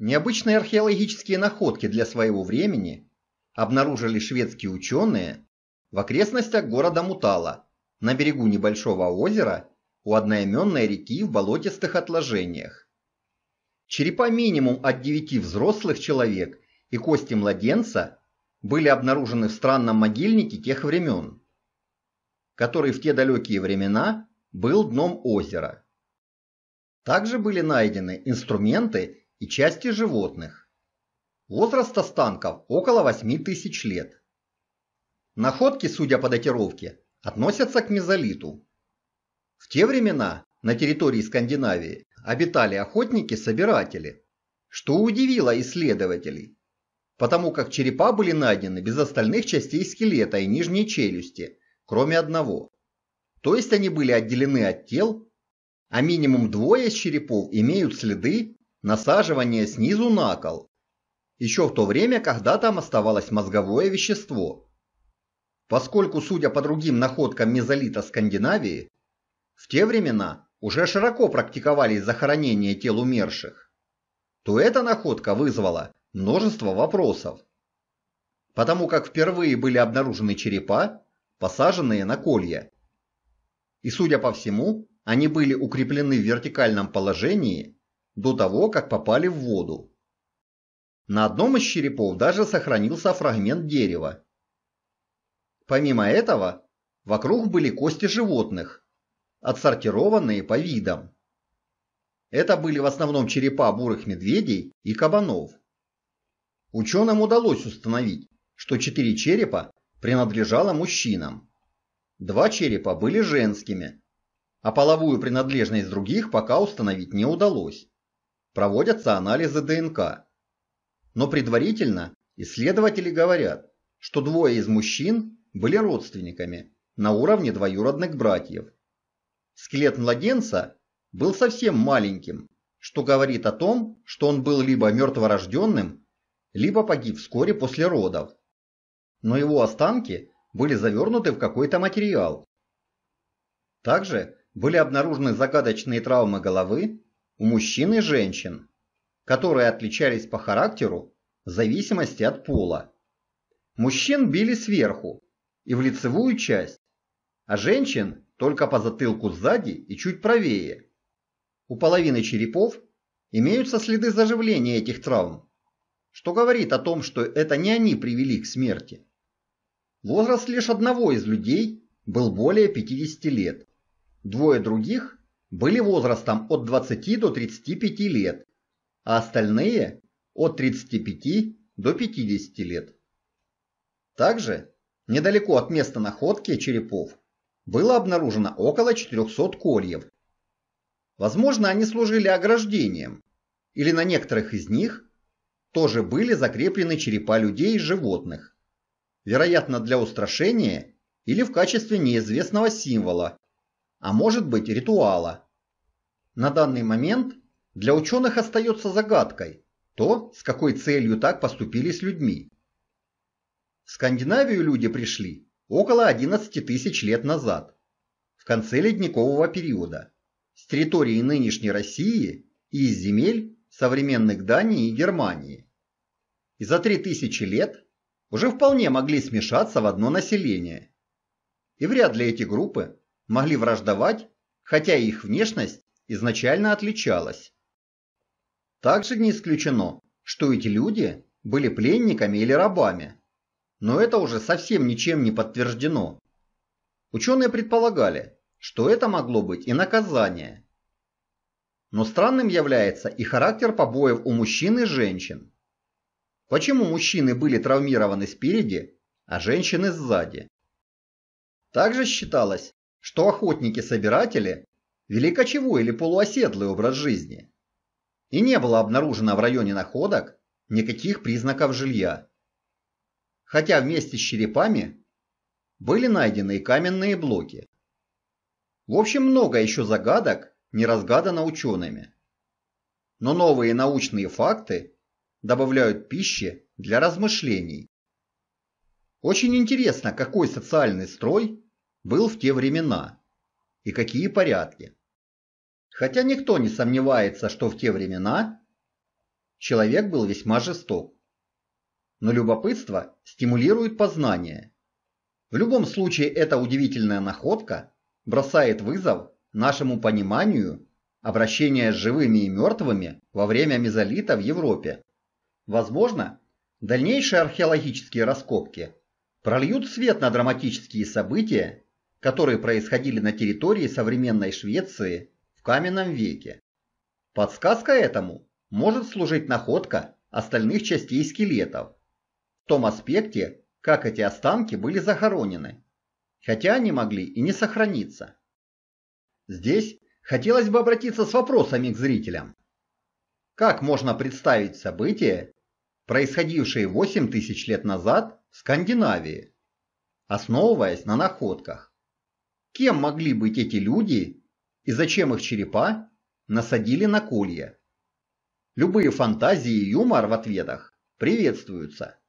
Необычные археологические находки для своего времени обнаружили шведские ученые в окрестностях города Мутала, на берегу небольшого озера у одноименной реки в болотистых отложениях. Черепа минимум от девяти взрослых человек и кости младенца были обнаружены в странном могильнике тех времен, который в те далекие времена был дном озера. Также были найдены инструменты и части животных. Возраст останков около 8 тысяч лет. Находки, судя по датировке, относятся к мезолиту. В те времена на территории Скандинавии обитали охотники-собиратели, что удивило исследователей, потому как черепа были найдены без остальных частей скелета и нижней челюсти, кроме одного. То есть они были отделены от тел, а минимум двое из черепов имеют следы насаживание снизу на кол, еще в то время, когда там оставалось мозговое вещество. Поскольку, судя по другим находкам мезолита Скандинавии, в те времена уже широко практиковались захоронения тел умерших, то эта находка вызвала множество вопросов. Потому как впервые были обнаружены черепа, посаженные на колья. И судя по всему, они были укреплены в вертикальном положении до того, как попали в воду. На одном из черепов даже сохранился фрагмент дерева. Помимо этого, вокруг были кости животных, отсортированные по видам. Это были в основном черепа бурых медведей и кабанов. Ученым удалось установить, что четыре черепа принадлежало мужчинам. Два черепа были женскими, а половую принадлежность других пока установить не удалось проводятся анализы ДНК. Но предварительно исследователи говорят, что двое из мужчин были родственниками на уровне двоюродных братьев. Скелет младенца был совсем маленьким, что говорит о том, что он был либо мертворожденным, либо погиб вскоре после родов. Но его останки были завернуты в какой-то материал. Также были обнаружены загадочные травмы головы у мужчин и женщин, которые отличались по характеру в зависимости от пола. Мужчин били сверху и в лицевую часть, а женщин только по затылку сзади и чуть правее. У половины черепов имеются следы заживления этих травм, что говорит о том, что это не они привели к смерти. Возраст лишь одного из людей был более 50 лет, двое других были возрастом от 20 до 35 лет, а остальные – от 35 до 50 лет. Также, недалеко от места находки черепов, было обнаружено около 400 кольев. Возможно, они служили ограждением, или на некоторых из них тоже были закреплены черепа людей и животных, вероятно, для устрашения или в качестве неизвестного символа, а может быть ритуала. На данный момент для ученых остается загадкой то, с какой целью так поступили с людьми. В Скандинавию люди пришли около 11 тысяч лет назад, в конце ледникового периода, с территории нынешней России и из земель современных Дании и Германии. И за 3000 лет уже вполне могли смешаться в одно население. И вряд ли эти группы могли враждовать, хотя их внешность изначально отличалась. Также не исключено, что эти люди были пленниками или рабами. Но это уже совсем ничем не подтверждено. Ученые предполагали, что это могло быть и наказание. Но странным является и характер побоев у мужчин и женщин. Почему мужчины были травмированы спереди, а женщины сзади? Также считалось, что охотники-собиратели вели кочевой или полуоседлый образ жизни. И не было обнаружено в районе находок никаких признаков жилья. Хотя вместе с черепами были найдены и каменные блоки. В общем, много еще загадок не разгадано учеными. Но новые научные факты добавляют пищи для размышлений. Очень интересно, какой социальный строй был в те времена и какие порядки. Хотя никто не сомневается, что в те времена человек был весьма жесток. Но любопытство стимулирует познание. В любом случае эта удивительная находка бросает вызов нашему пониманию обращения с живыми и мертвыми во время мезолита в Европе. Возможно, дальнейшие археологические раскопки прольют свет на драматические события которые происходили на территории современной Швеции в каменном веке. Подсказка этому может служить находка остальных частей скелетов в том аспекте, как эти останки были захоронены, хотя они могли и не сохраниться. Здесь хотелось бы обратиться с вопросами к зрителям. Как можно представить события, происходившие 8 тысяч лет назад в Скандинавии, основываясь на находках? Кем могли быть эти люди и зачем их черепа насадили на колья? Любые фантазии и юмор в ответах приветствуются.